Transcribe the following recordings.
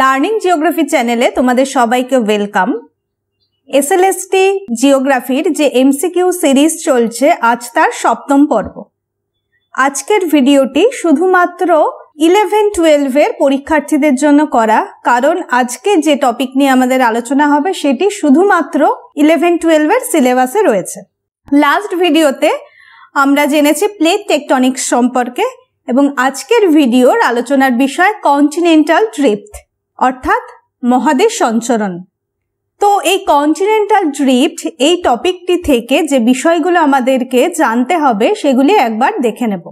Learning geography চ্যানেলে তোমাদের সবাইকে ওয়েলকাম এসএলএসটি জিওগ্রাফির যে এমসিকিউ সিরিজ চলছে আজ তার সপ্তম পর্ব আজকের ভিডিওটি শুধুমাত্র ইলেভেন টুয়েলভের পরীক্ষার্থীদের জন্য করা কারণ আজকে যে টপিক নিয়ে আমাদের আলোচনা হবে সেটি শুধুমাত্র ইলেভেন টুয়েলভের সিলেবাসে রয়েছে লাস্ট ভিডিওতে আমরা জেনেছি প্লেট টেকটনিক্স সম্পর্কে এবং আজকের ভিডিওর আলোচনার বিষয় কন্টিনেন্টাল ট্রিপথ অর্থাৎ মহাদেশ সঞ্চরণ তো এই কন্টিনেন্টাল ড্রিফট এই টপিকটি থেকে যে বিষয়গুলো আমাদেরকে জানতে হবে সেগুলি একবার দেখে নেব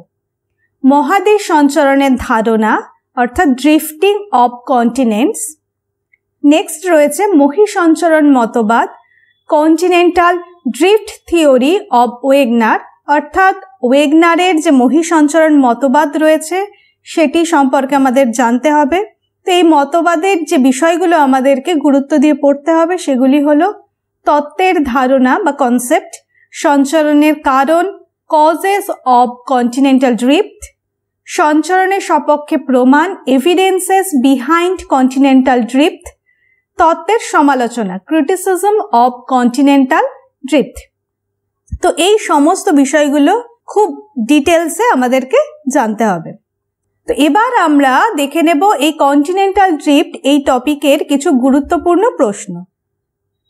মহাদেশ সঞ্চরণের ধারণা অর্থাৎ ড্রিফটিং অব কন্টিনেন্টস নেক্সট রয়েছে সঞ্চরণ মতবাদ continental drift theory of Wegener অর্থাৎ ওয়েগনারের যে সঞ্চরণ মতবাদ রয়েছে সেটি সম্পর্কে আমাদের জানতে হবে তো এই মতবাদের যে বিষয়গুলো আমাদেরকে গুরুত্ব দিয়ে পড়তে হবে সেগুলি হলো তত্ত্বের ধারণা বা কনসেপ্ট সঞ্চরণের কারণ কজেস অব কন্টিনেন্টাল ড্রিফ্ট সঞ্চরণের সপক্ষে প্রমাণ এভিডেন্সেস বিহাইন্ড কন্টিনেন্টাল ড্রিফ্ট তত্ত্বের সমালোচনা ক্রিটিসিজম অব কন্টিনেন্টাল ড্রিফ্ট তো এই সমস্ত বিষয়গুলো খুব ডিটেলসে আমাদেরকে জানতে হবে তো এবার আমরা দেখে নেব এই কন্টিনেন্টাল ড্রিফ্ট এই টপিকের কিছু গুরুত্বপূর্ণ প্রশ্ন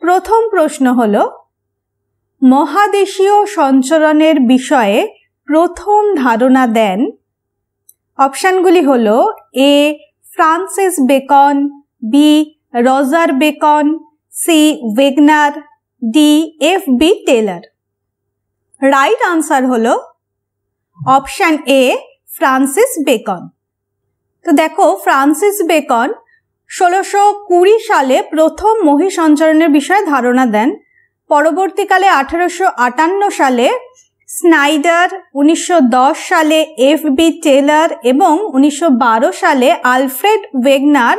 প্রথম প্রশ্ন হল মহাদেশীয় সঞ্চরণের বিষয়ে প্রথম ধারণা দেন অপশানগুলি হল A Francis Bacon B Roger Bacon C Wegener D F B Taylor right answer হল অপশান এ ফ্রান্সিস বেকন তো দেখো ফ্রান্সিস বেকন ষোলোশো কুড়ি সালে প্রথম মহি সঞ্চরণের বিষয়ে ধারণা দেন পরবর্তীকালে আঠারোশো আটান্ন সালে স্নাইডার উনিশশো সালে এফ বি টেলার এবং উনিশশো সালে আলফ্রেড ওয়েগনার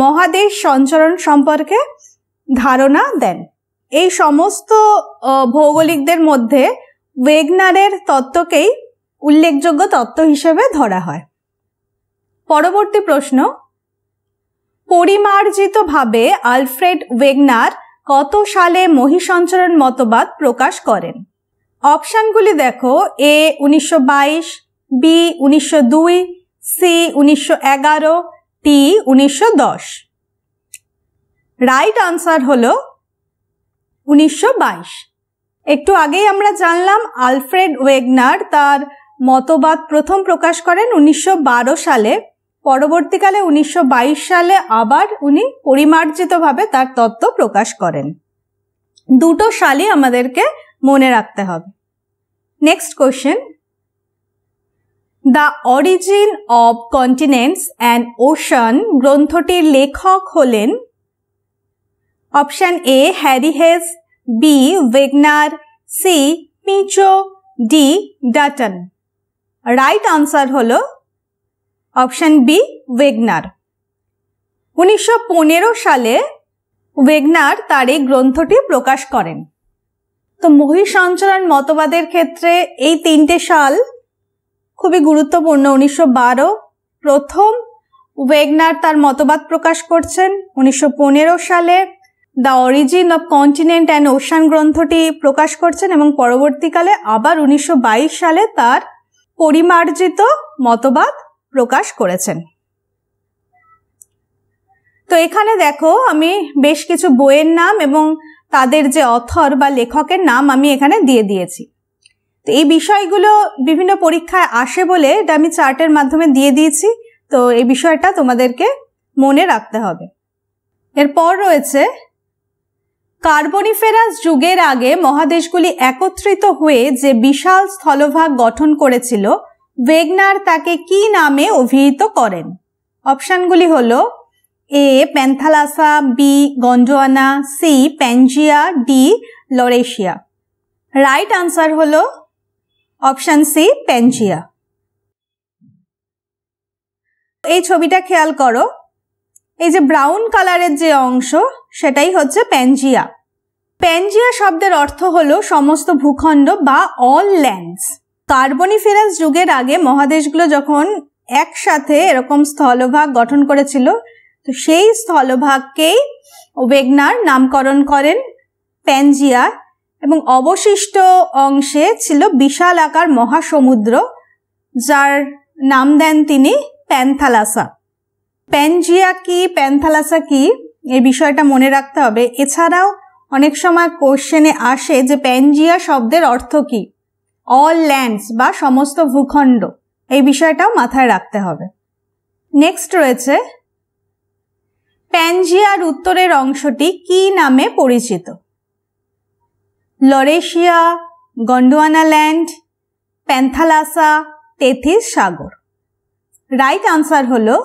মহাদেশ সঞ্চরণ সম্পর্কে ধারণা দেন এই সমস্ত ভৌগোলিকদের মধ্যে ওয়েগনারের তত্ত্বকেই উল্লেখযোগ্য তত্ত্ব হিসেবে ধরা হয় পরবর্তী প্রশ্ন পরিমার্জিতভাবে আলফ্রেড ওয়েগনার কত সালে মহিষঞ্চরণ মতবাদ প্রকাশ করেন অপশানগুলি দেখো এ উনিশশো বি উনিশশো সি উনিশশো এগারো টি উনিশশো দশ রাইট আনসার হল উনিশশো একটু আগেই আমরা জানলাম আলফ্রেড ওয়েগনার তার মতবাদ প্রথম প্রকাশ করেন উনিশশো সালে পরবর্তীকালে উনিশশো সালে আবার উনি পরিমার্জিতভাবে তার তত্ত্ব প্রকাশ করেন দুটো সালই আমাদেরকে মনে রাখতে হবে next question the origin of continents and ocean গ্রন্থটির লেখক হলেন option A Harry Hess B Wegener C Pichot D Dutton right answer হল অপশান বি ওয়েগনার উনিশশো সালে ওয়েগনার তার এই গ্রন্থটি প্রকাশ করেন তো সঞ্চরণ মতবাদের ক্ষেত্রে এই তিনটে সাল খুবই গুরুত্বপূর্ণ উনিশশো প্রথম ওয়েগনার তার মতবাদ প্রকাশ করছেন উনিশশো সালে the origin of continent and ocean গ্রন্থটি প্রকাশ করছেন এবং পরবর্তীকালে আবার উনিশশো সালে তার পরিমার্জিত মতবাদ প্রকাশ করেছেন তো এখানে দেখো আমি বেশ কিছু বইয়ের নাম এবং তাদের যে অথর বা লেখকের নাম আমি এখানে দিয়ে দিয়েছি তো এই বিষয়গুলো বিভিন্ন পরীক্ষায় আসে বলে এটা আমি চার্টের মাধ্যমে দিয়ে দিয়েছি তো এই বিষয়টা তোমাদেরকে মনে রাখতে হবে এরপর রয়েছে কার্বনিফেরাস যুগের আগে মহাদেশগুলি একত্রিত হয়ে যে বিশাল স্থলভাগ গঠন করেছিল ওয়েগনার তাকে কি নামে অভিহিত করেন অপশানগুলি হল A Panthalassa B Gondwana C Pangaea D Laurasia right answer হল অপশান সি প্যাঞ্জিয়া এই ছবিটা খেয়াল করো এই যে ব্রাউন কালারের যে অংশ সেটাই হচ্ছে প্যাঞ্জিয়া প্যাঞ্জিয়া শব্দের অর্থ হল সমস্ত ভূখণ্ড বা অল ল্যান্ডস কার্বনিফেরাস যুগের আগে মহাদেশগুলো যখন একসাথে এরকম স্থলভাগ গঠন করেছিল তো সেই স্থলভাগকেই ওবেগনার নামকরণ করেন প্যাঞ্জিয়া এবং অবশিষ্ট অংশে ছিল বিশাল আকার মহাসমুদ্র যার নাম দেন তিনি প্যান্থালাসা প্যানজিয়া কি প্যানথালাসা কি এই বিষয়টা মনে রাখতে হবে এছাড়াও অনেক সময় কোশ্চেনে আসে যে প্যানজিয়া শব্দের অর্থ কি অল ল্যান্ডস বা সমস্ত ভূখণ্ড এই বিষয়টাও মাথায় রাখতে হবে নেক্সট রয়েছে প্যানজিয়ার উত্তরের অংশটি কি নামে পরিচিত লরেশিয়া গন্ডোয়ানাল্যান্ড প্যান্থালাসা তেথিস সাগর রাইট আনসার হলো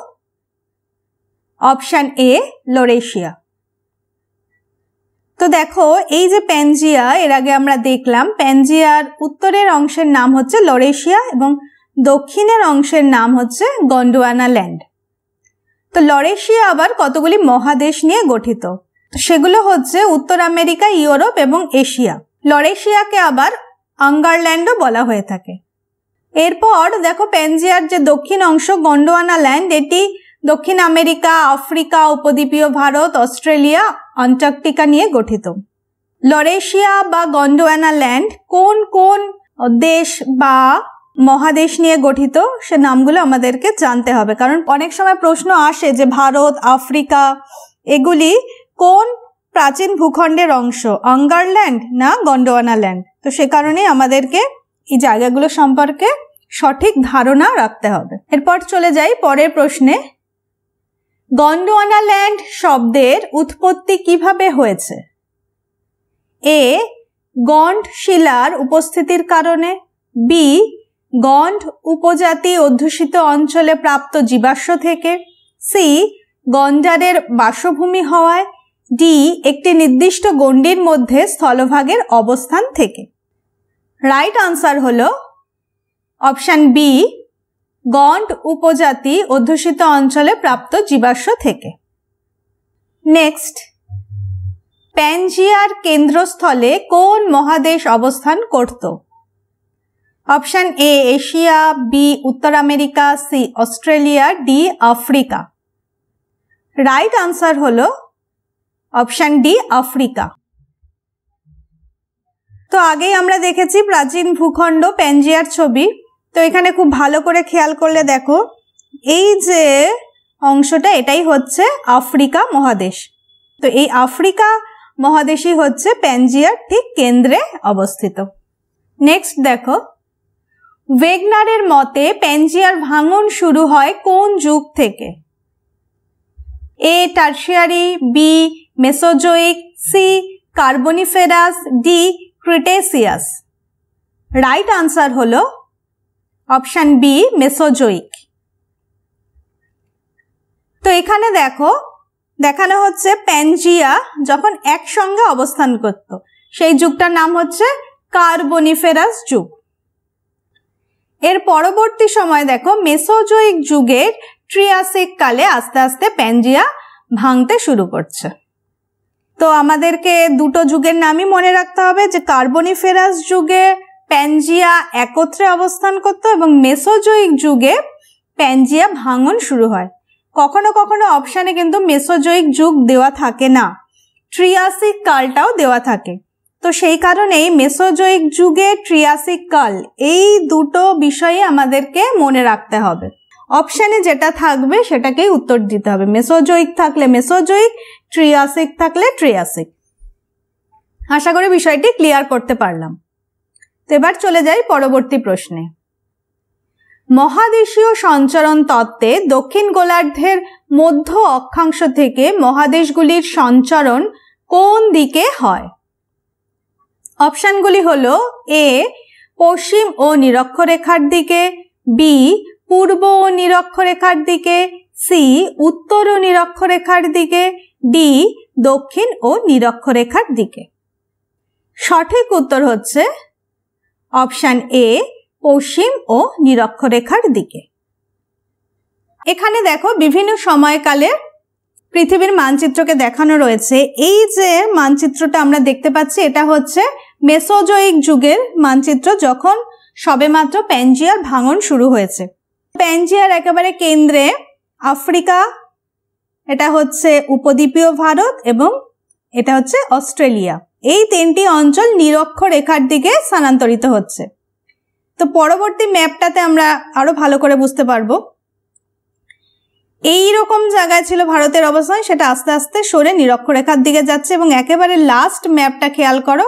অপশান এ লোরেশিয়া তো দেখো এই যে প্যানজিয়া এর আগে আমরা দেখলাম প্যানজিয়ার উত্তরের অংশের নাম হচ্ছে লরেশিয়া এবং দক্ষিণের অংশের নাম হচ্ছে গন্ডোয়ানা ল্যান্ড তো লরেশিয়া আবার কতগুলি মহাদেশ নিয়ে গঠিত সেগুলো হচ্ছে উত্তর আমেরিকা ইউরোপ এবং এশিয়া লরেশিয়াকে আবার আঙ্গারল্যান্ডও বলা হয়ে থাকে এরপর দেখো প্যানজিয়ার যে দক্ষিণ অংশ গন্ডোয়ানা ল্যান্ড এটি দক্ষিণ আমেরিকা আফ্রিকা উপদ্বীপীয় ভারত অস্ট্রেলিয়া অ্যান্টার্কটিকা নিয়ে গঠিত লরেশিয়া বা গন্ডোয়ানা ল্যান্ড কোন কোন দেশ বা মহাদেশ নিয়ে গঠিত সে নামগুলো আমাদেরকে জানতে হবে কারণ অনেক সময় প্রশ্ন আসে যে ভারত আফ্রিকা এগুলি কোন প্রাচীন ভূখণ্ডের অংশ অঙ্গারল্যান্ড না গন্ডোয়ানা ল্যান্ড তো সে কারণে আমাদেরকে এই জায়গাগুলো সম্পর্কে সঠিক ধারণা রাখতে হবে এরপর চলে যাই পরের প্রশ্নে গন্ডোয়ানা ল্যান্ড শব্দের উৎপত্তি কিভাবে হয়েছে এ গন্ড শিলার উপস্থিতির কারণে বি গন্ড উপজাতি অধ্যুষিত অঞ্চলে প্রাপ্ত জীবাশ্ম থেকে সি গন্ডারের বাসভূমি হওয়ায় ডি একটি নির্দিষ্ট গণ্ডির মধ্যে স্থলভাগের অবস্থান থেকে রাইট আনসার হল অপশান বি গন্ড উপজাতি অধ্যুষিত অঞ্চলে প্রাপ্ত জীবাশ্ম থেকে নেক্সট প্যানজিয়ার কেন্দ্রস্থলে কোন মহাদেশ অবস্থান করত অপশান এ এশিয়া বি উত্তর America C Australia D Africa right answer হল অপশান ডি আফ্রিকা তো আগেই আমরা দেখেছি প্রাচীন ভূখণ্ড প্যানজিয়ার ছবি তো এখানে খুব ভালো করে খেয়াল করলে দেখো এই যে অংশটা এটাই হচ্ছে আফ্রিকা মহাদেশ তো এই আফ্রিকা মহাদেশই হচ্ছে প্যাঞ্জিয়ার ঠিক কেন্দ্রে অবস্থিত নেক্সট দেখো ওয়েগনারের মতে প্যাঞ্জিয়ার ভাঙন শুরু হয় কোন যুগ থেকে A Tertiary B Mesozoic C Carboniferous D Cretaceous right answer হলো অপশান বি মেসোজোইক তো এখানে দেখো দেখানো হচ্ছে প্যানজিয়া যখন একসঙ্গে অবস্থান করত সেই যুগটার নাম হচ্ছে কার্বনিফেরাস যুগ এর পরবর্তী সময় দেখো মেসোজোয়িক যুগের ট্রিয়াসিক কালে আস্তে আস্তে প্যানজিয়া ভাঙতে শুরু করছে তো আমাদেরকে দুটো যুগের নামই মনে রাখতে হবে যে কার্বনিফেরাস যুগে প্যানজিয়া একত্রে অবস্থান করত এবং মেসোজৈক যুগে প্যানজিয়া ভাঙন শুরু হয় কখনো কখনো অপশানে কিন্তু মেসোজৈক যুগ দেওয়া থাকে না ট্রিয়াসিক কালটাও দেওয়া থাকে তো সেই কারণেই মেসোজৈক যুগে ট্রিয়াসিক কাল এই দুটো বিষয়ে আমাদেরকে মনে রাখতে হবে অপশানে যেটা থাকবে সেটাকেই উত্তর দিতে হবে মেসোজৈক থাকলে মেসোজৈক ট্রিয়াসিক থাকলে ট্রিয়াসিক আশা করি বিষয়টি ক্লিয়ার করতে পারলাম তো এবার চলে যাই পরবর্তী প্রশ্নে মহাদেশীয় সঞ্চরণ তত্ত্বে দক্ষিণ গোলার্ধের মধ্য অক্ষাংশ থেকে মহাদেশগুলির সঞ্চরণ কোন দিকে হয় অপশানগুলি হল এ পশ্চিম ও নিরক্ষরেখার দিকে বি পূর্ব ও নিরক্ষরেখার দিকে সি উত্তর ও নিরক্ষরেখার দিকে ডি দক্ষিণ ও নিরক্ষরেখার দিকে সঠিক উত্তর হচ্ছে অপশান এ পশ্চিম ও নিরক্ষরেখার দিকে এখানে দেখো বিভিন্ন সময়কালে পৃথিবীর মানচিত্রকে দেখানো রয়েছে এই যে মানচিত্রটা আমরা দেখতে পাচ্ছি এটা হচ্ছে মেসোজোয়িক যুগের মানচিত্র যখন সবেমাত্র প্যাঞ্জিয়ার ভাঙন শুরু হয়েছে প্যাঞ্জিয়ার একেবারে কেন্দ্রে আফ্রিকা এটা হচ্ছে উপদ্বীপীয় ভারত এবং এটা হচ্ছে অস্ট্রেলিয়া এই তিনটি অঞ্চল নিরক্ষ রেখার দিকে স্থানান্তরিত হচ্ছে তো পরবর্তী ম্যাপটাতে আমরা আরও ভালো করে বুঝতে পারবো এই রকম জায়গায় ছিল ভারতের অবস্থান সেটা আস্তে আস্তে সরে নিরক্ষরেখার দিকে যাচ্ছে এবং একেবারে লাস্ট ম্যাপটা খেয়াল করো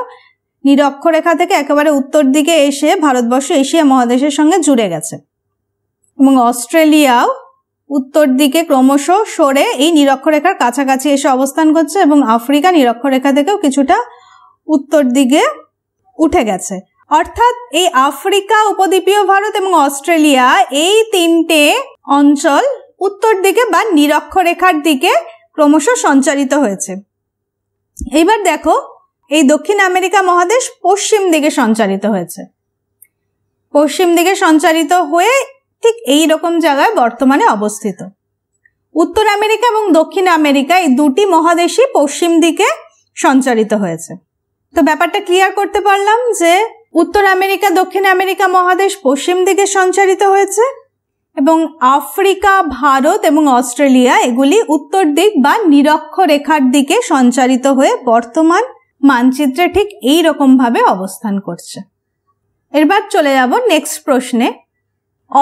নিরক্ষরেখা থেকে একেবারে উত্তর দিকে এসে ভারতবর্ষ এশিয়া মহাদেশের সঙ্গে জুড়ে গেছে এবং অস্ট্রেলিয়াও উত্তর দিকে ক্রমশ সরে এই নিরক্ষরেখার কাছাকাছি এসে অবস্থান করছে এবং আফ্রিকা নিরক্ষরেখা থেকেও কিছুটা উত্তর দিকে উঠে গেছে অর্থাৎ এই আফ্রিকা উপদ্বীপীয় ভারত এবং অস্ট্রেলিয়া এই তিনটে অঞ্চল উত্তর দিকে বা নিরক্ষরেখার দিকে ক্রমশ সঞ্চারিত হয়েছে এইবার দেখো এই দক্ষিণ আমেরিকা মহাদেশ পশ্চিম দিকে সঞ্চারিত হয়েছে পশ্চিম দিকে সঞ্চারিত হয়ে ঠিক এই রকম জায়গায় বর্তমানে অবস্থিত উত্তর আমেরিকা এবং দক্ষিণ আমেরিকা এই দুটি মহাদেশই পশ্চিম দিকে সঞ্চারিত হয়েছে তো ব্যাপারটা ক্লিয়ার করতে পারলাম যে উত্তর আমেরিকা দক্ষিণ আমেরিকা মহাদেশ পশ্চিম দিকে সঞ্চারিত হয়েছে এবং আফ্রিকা ভারত এবং অস্ট্রেলিয়া এগুলি উত্তর দিক বা নিরক্ষ রেখার দিকে সঞ্চারিত হয়ে বর্তমান মানচিত্রে ঠিক এই রকমভাবে অবস্থান করছে এরবার চলে যাব নেক্সট প্রশ্নে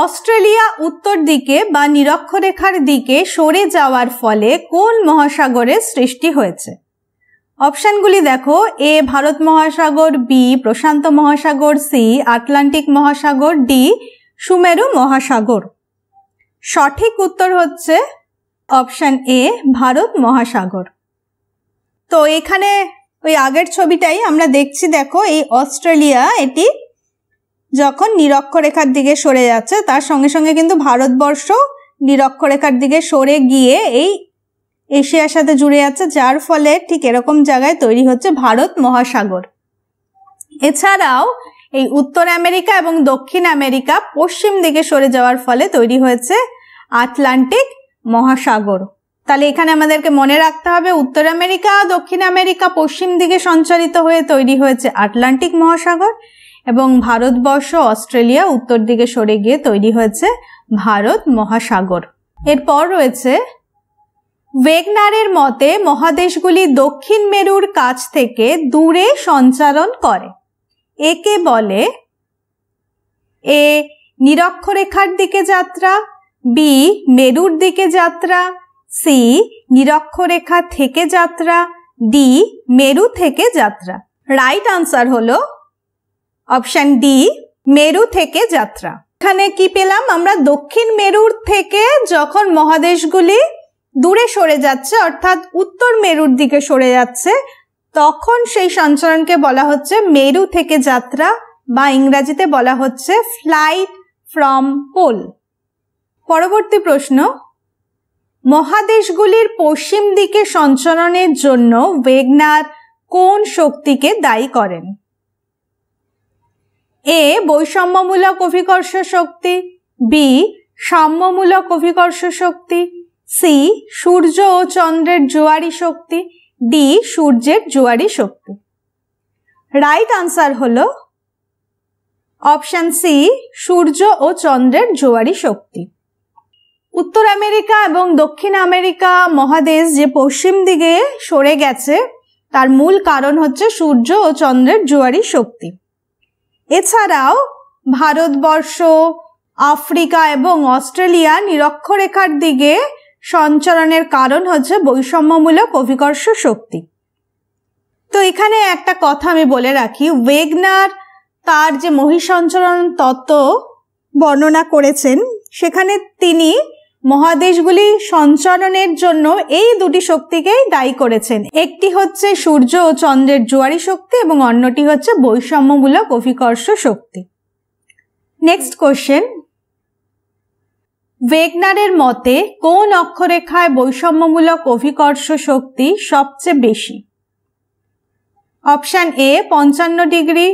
অস্ট্রেলিয়া উত্তর দিকে বা নিরক্ষরেখার দিকে সরে যাওয়ার ফলে কোন মহাসাগরের সৃষ্টি হয়েছে অপশানগুলি দেখো এ ভারত মহাসাগর বি প্রশান্ত মহাসাগর সি আটলান্টিক মহাসাগর ডি সুমেরু মহাসাগর সঠিক উত্তর হচ্ছে অপশান এ ভারত মহাসাগর তো এখানে ওই আগের ছবিটাই আমরা দেখছি দেখো এই অস্ট্রেলিয়া এটি যখন নিরক্ষরেখার দিকে সরে যাচ্ছে তার সঙ্গে সঙ্গে কিন্তু ভারতবর্ষ নিরক্ষরেখার দিকে সরে গিয়ে এই এশিয়ার সাথে জুড়ে যাচ্ছে যার ফলে ঠিক এরকম জায়গায় তৈরি হচ্ছে ভারত মহাসাগর এছাড়াও এই উত্তর আমেরিকা এবং দক্ষিণ আমেরিকা পশ্চিম দিকে সরে যাওয়ার ফলে তৈরি হয়েছে আটলান্টিক মহাসাগর তাহলে এখানে আমাদেরকে মনে রাখতে হবে উত্তর আমেরিকা দক্ষিণ আমেরিকা পশ্চিম দিকে সঞ্চারিত হয়ে তৈরি হয়েছে আটলান্টিক মহাসাগর এবং ভারতবর্ষ অস্ট্রেলিয়া উত্তর দিকে সরে গিয়ে তৈরি হয়েছে ভারত মহাসাগর এরপর রয়েছে ওয়েগনারের মতে মহাদেশগুলি দক্ষিণ মেরুর কাছ থেকে দূরে সঞ্চারণ করে একে বলে এ নিরক্ষরেখার দিকে যাত্রা বি মেরুর দিকে যাত্রা সি নিরক্ষরেখা থেকে যাত্রা ডি মেরু থেকে যাত্রা রাইট আনসার হলো অপশান ডি মেরু থেকে যাত্রা এখানে কি পেলাম আমরা দক্ষিণ মেরুর থেকে যখন মহাদেশগুলি দূরে সরে যাচ্ছে অর্থাৎ উত্তর মেরুর দিকে সরে যাচ্ছে তখন সেই সঞ্চরণকে বলা হচ্ছে মেরু থেকে যাত্রা বা ইংরাজিতে বলা হচ্ছে ফ্লাইট ফ্রম পোল পরবর্তী প্রশ্ন মহাদেশগুলির পশ্চিম দিকে সঞ্চরণের জন্য ওয়েগনার কোন শক্তিকে দায়ী করেন এ বৈষম্যমূলক অভিকর্ষ শক্তি বি সাম্যমূলক অভিকর্ষ শক্তি সি সূর্য ও চন্দ্রের জোয়ারি শক্তি ডি সূর্যের জোয়ারি শক্তি রাইট আনসার হল অপশান সি সূর্য ও চন্দ্রের জোয়ারি শক্তি উত্তর আমেরিকা এবং দক্ষিণ আমেরিকা মহাদেশ যে পশ্চিম দিকে সরে গেছে তার মূল কারণ হচ্ছে সূর্য ও চন্দ্রের জোয়ারি শক্তি এছাড়াও ভারতবর্ষ আফ্রিকা এবং অস্ট্রেলিয়া নিরক্ষরেখার দিকে সঞ্চরণের কারণ হচ্ছে বৈষম্যমূলক অভিকর্ষ শক্তি তো এখানে একটা কথা আমি বলে রাখি ওয়েগনার তার যে মহিষঞ্চরণ তত্ত্ব বর্ণনা করেছেন সেখানে তিনি মহাদেশগুলি সঞ্চালনের জন্য এই দুটি শক্তিকেই দায়ী করেছেন একটি হচ্ছে সূর্য ও চন্দ্রের জোয়ারি শক্তি এবং অন্যটি হচ্ছে বৈষম্যমূলক অভিকর্ষ শক্তি নেক্সট কোশ্চেন ওয়েগনারের মতে কোন অক্ষরেখায় বৈষম্যমূলক অভিকর্ষ শক্তি সবচেয়ে বেশি অপশান এ পঞ্চান্ন ডিগ্রি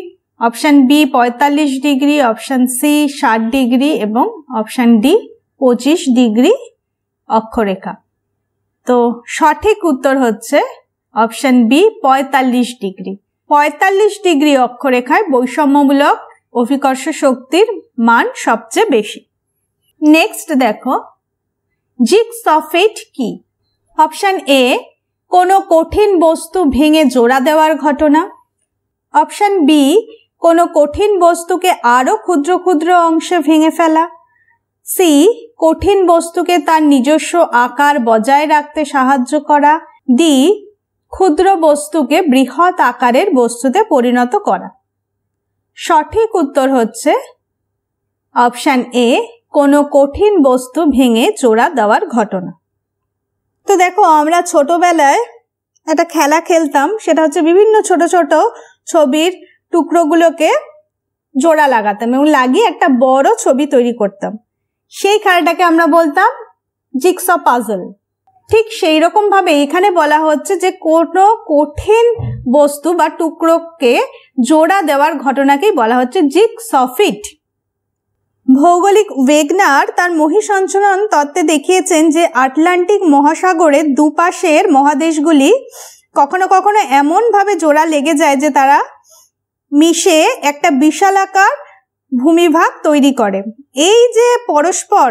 অপশান বি পঁয়তাল্লিশ ডিগ্রি অপশান সি ষাট ডিগ্রি এবং অপশান ডি পঁচিশ ডিগ্রি অক্ষরেখা তো সঠিক উত্তর হচ্ছে অপশন বি পঁয়তাল্লিশ ডিগ্রি পঁয়তাল্লিশ ডিগ্রি অক্ষরেখায় বৈষম্যমূলক অভিকর্ষ শক্তির মান সবচেয়ে বেশি নেক্সট দেখো জিক অফ কি অপশান এ কোনো কঠিন বস্তু ভেঙে জোড়া দেওয়ার ঘটনা অপশান বি কোনো কঠিন বস্তুকে আরও ক্ষুদ্র ক্ষুদ্র অংশে ভেঙে ফেলা সি কঠিন বস্তুকে তার নিজস্ব আকার বজায় রাখতে সাহায্য করা ডি ক্ষুদ্র বস্তুকে বৃহৎ আকারের বস্তুতে পরিণত করা সঠিক উত্তর হচ্ছে অপশান এ কোনো কঠিন বস্তু ভেঙে চোরা দেওয়ার ঘটনা তো দেখো আমরা ছোটবেলায় একটা খেলা খেলতাম সেটা হচ্ছে বিভিন্ন ছোট ছোট ছবির টুকরোগুলোকে জোড়া লাগাতাম এবং লাগিয়ে একটা বড় ছবি তৈরি করতাম সেই খেলাটাকে আমরা বলতাম জিক্স পাজল ঠিক সেই রকমভাবে এখানে বলা হচ্ছে যে কোনো কঠিন বস্তু বা টুকরোকে জোড়া দেওয়ার ঘটনাকেই বলা হচ্ছে জিক সফিট ভৌগোলিক ওয়েগনার তার মহিসঞ্চলন তত্ত্বে দেখিয়েছেন যে আটলান্টিক মহাসাগরের দুপাশের মহাদেশগুলি কখনো কখনো এমনভাবে জোড়া লেগে যায় যে তারা মিশে একটা বিশালাকার ভূমিভাগ তৈরি করে এই যে পরস্পর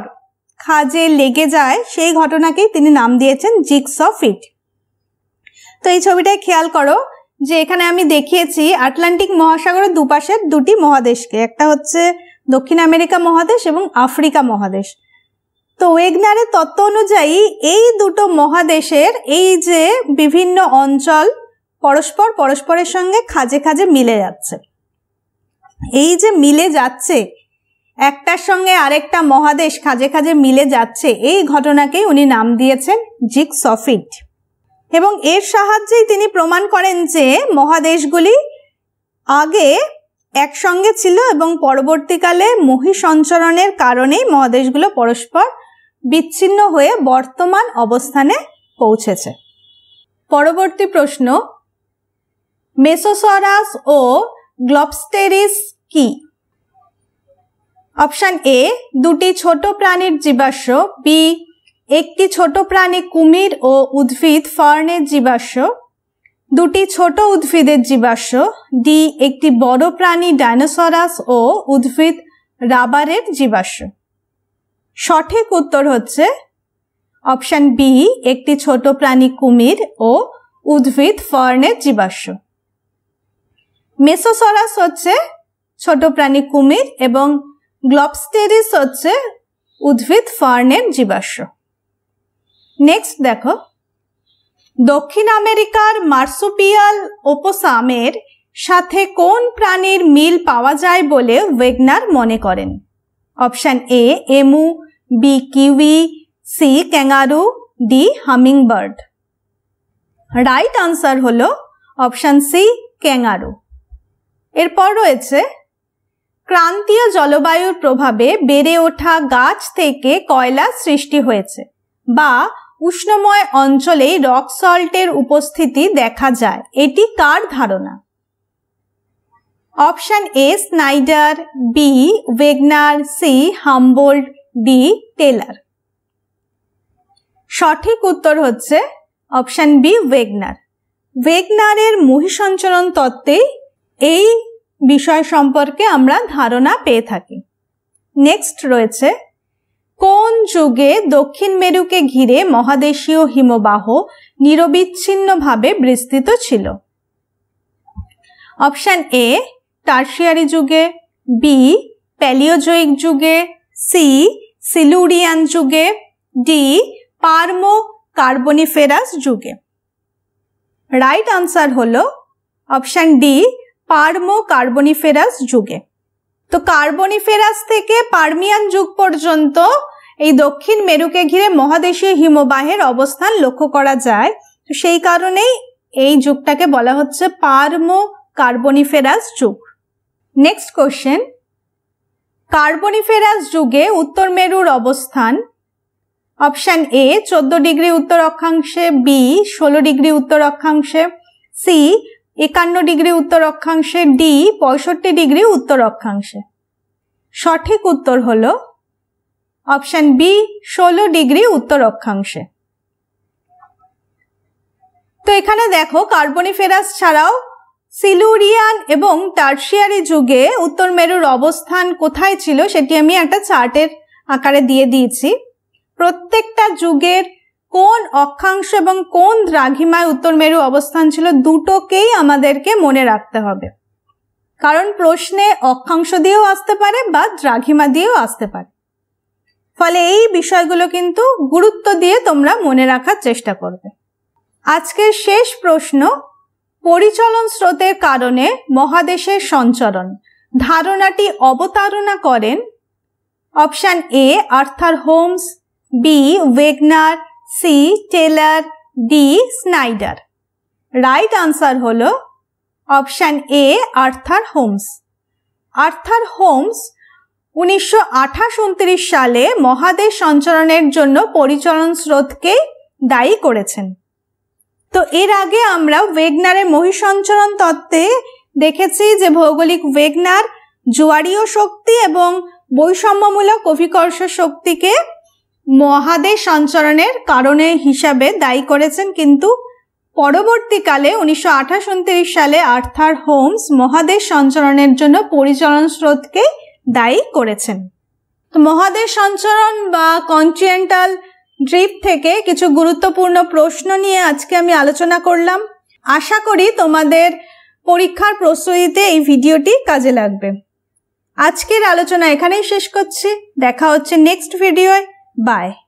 খাজে লেগে যায় সেই ঘটনাকেই তিনি নাম দিয়েছেন জিক্স অফ ইট তো এই ছবিটায় খেয়াল করো যে এখানে আমি দেখিয়েছি আটলান্টিক মহাসাগরের দুপাশের দুটি মহাদেশকে একটা হচ্ছে দক্ষিণ আমেরিকা মহাদেশ এবং আফ্রিকা মহাদেশ তো ওয়েগনারের তত্ত্ব অনুযায়ী এই দুটো মহাদেশের এই যে বিভিন্ন অঞ্চল পরস্পর পরস্পরের সঙ্গে খাজে খাজে মিলে যাচ্ছে এই যে মিলে যাচ্ছে একটার সঙ্গে আরেকটা মহাদেশ খাজে খাজে মিলে যাচ্ছে এই ঘটনাকেই উনি নাম দিয়েছেন জিক সফিট এবং এর সাহায্যেই তিনি প্রমাণ করেন যে মহাদেশগুলি আগে একসঙ্গে ছিল এবং পরবর্তীকালে মহি সঞ্চরণের কারণেই মহাদেশগুলো পরস্পর বিচ্ছিন্ন হয়ে বর্তমান অবস্থানে পৌঁছেছে পরবর্তী প্রশ্ন মেসোসরাস ও গ্লপস্টেরিস কি অপশান এ দুটি ছোট প্রাণীর জীবাশ্ম বি একটি ছোট প্রাণী কুমির ও উদ্ভিদ ফর্নের জীবাশ্ম দুটি ছোট উদ্ভিদের জীবাশ্ম ডি একটি বড় প্রাণী ডাইনোসরাস ও উদ্ভিদ রাবারের জীবাশ্ম সঠিক উত্তর হচ্ছে অপশান বি একটি ছোট প্রাণী কুমির ও উদ্ভিদ ফর্নের জীবাশ্ম মেসোসরাস হচ্ছে ছোট প্রাণী কুমির এবং গ্লবস্টেরিস হচ্ছে উদ্ভিদ ফার্নের জীবাশ্ম নেক্সট দেখো দক্ষিণ আমেরিকার মার্সুপিয়াল ওপোসামের সাথে কোন প্রাণীর মিল পাওয়া যায় বলে ওয়েগনার মনে করেন option A emu B kiwi C kangaroo D hummingbird right answer হল অপশান সি ক্যাঙ্গারু এরপর রয়েছে ক্রান্তীয় জলবায়ুর প্রভাবে বেড়ে ওঠা গাছ থেকে কয়লা সৃষ্টি হয়েছে বা উষ্ণময় অঞ্চলে রক সল্টের উপস্থিতি দেখা যায় এটি কার ধারণা option A Schneider B Wegener C Humboldt D Taylor সঠিক উত্তর হচ্ছে অপশান বি ওয়েগনার ওয়েগনারের মহিসঞ্চরণ তত্ত্বে এই বিষয় সম্পর্কে আমরা ধারণা পেয়ে থাকি নেক্সট রয়েছে কোন যুগে দক্ষিণ মেরুকে ঘিরে মহাদেশীয় হিমবাহ নিরবিচ্ছিন্নভাবে বিস্তৃত ছিল অপশান এ টার্সিয়ারি যুগে বি প্যালিওজোয়িক যুগে সি সিলুরিয়ান যুগে ডি পার্মো কার্বনিফেরাস যুগে রাইট আনসার হলো অপশান ডি পারমো কার্বনিফেরাস যুগে তো কার্বনিফেরাস থেকে পারমিয়ান যুগ পর্যন্ত এই দক্ষিণ মেরুকে ঘিরে মহাদেশীয় হিমবাহের অবস্থান লক্ষ্য করা যায় তো সেই কারণেই এই যুগটাকে বলা হচ্ছে পারমো কার্বনিফেরাস যুগ নেক্সট কোশ্চেন কার্বনিফেরাস যুগে উত্তর মেরুর অবস্থান অপশান এ চোদ্দ ডিগ্রি উত্তর অক্ষাংশে বি ষোলো ডিগ্রি উত্তর অক্ষাংশে সি একান্ন ডিগ্রি উত্তর অক্ষাংশে ডি পঁয়ষট্টি ডিগ্রি উত্তর অক্ষাংশে সঠিক উত্তর হল অপশান বি ষোলো ডিগ্রি উত্তর অক্ষাংশে তো এখানে দেখো কার্বনিফেরাস ছাড়াও সিলুরিয়ান এবং টার্সিয়ারি যুগে উত্তর মেরুর অবস্থান কোথায় ছিল সেটি আমি একটা চার্টের আকারে দিয়ে দিয়েছি প্রত্যেকটা যুগের কোন অক্ষাংশ এবং কোন দ্রাঘিমায় উত্তর মেরু অবস্থান ছিল দুটোকেই আমাদেরকে মনে রাখতে হবে কারণ প্রশ্নে অক্ষাংশ দিয়েও আসতে পারে বা দ্রাঘিমা দিয়েও আসতে পারে ফলে এই বিষয়গুলো কিন্তু গুরুত্ব দিয়ে তোমরা মনে রাখার চেষ্টা করবে আজকের শেষ প্রশ্ন পরিচলন স্রোতের কারণে মহাদেশের সঞ্চরণ ধারণাটি অবতারণা করেন option A Arthur Holmes B Wegener C Taylor D Schneider right answer হল option A Arthur Holmes Arthur Holmes উনিশশো আঠাশ উনত্রিশ সালে মহাদেশ সঞ্চালনের জন্য পরিচলন স্রোতকে দায়ী করেছেন তো এর আগে আমরা ওয়েগনারের মহিসঞ্চরণ তত্ত্বে দেখেছি যে ভৌগোলিক ওয়েগনার জোয়ারীয় শক্তি এবং বৈষম্যমূলক অভিকর্ষ শক্তিকে মহাদেশ সঞ্চরণের কারণে হিসাবে দায়ী করেছেন কিন্তু পরবর্তীকালে উনিশশো আঠাশ সালে আর্থার হোমস মহাদেশ সঞ্চরণের জন্য পরিচালন স্রোতকে দায়ী করেছেন মহাদেশ সঞ্চরণ বা কন্টিনেন্টাল ড্রিপ থেকে কিছু গুরুত্বপূর্ণ প্রশ্ন নিয়ে আজকে আমি আলোচনা করলাম আশা করি তোমাদের পরীক্ষার প্রস্তুতিতে এই ভিডিওটি কাজে লাগবে আজকের আলোচনা এখানেই শেষ করছি দেখা হচ্ছে নেক্সট ভিডিওয় Bye.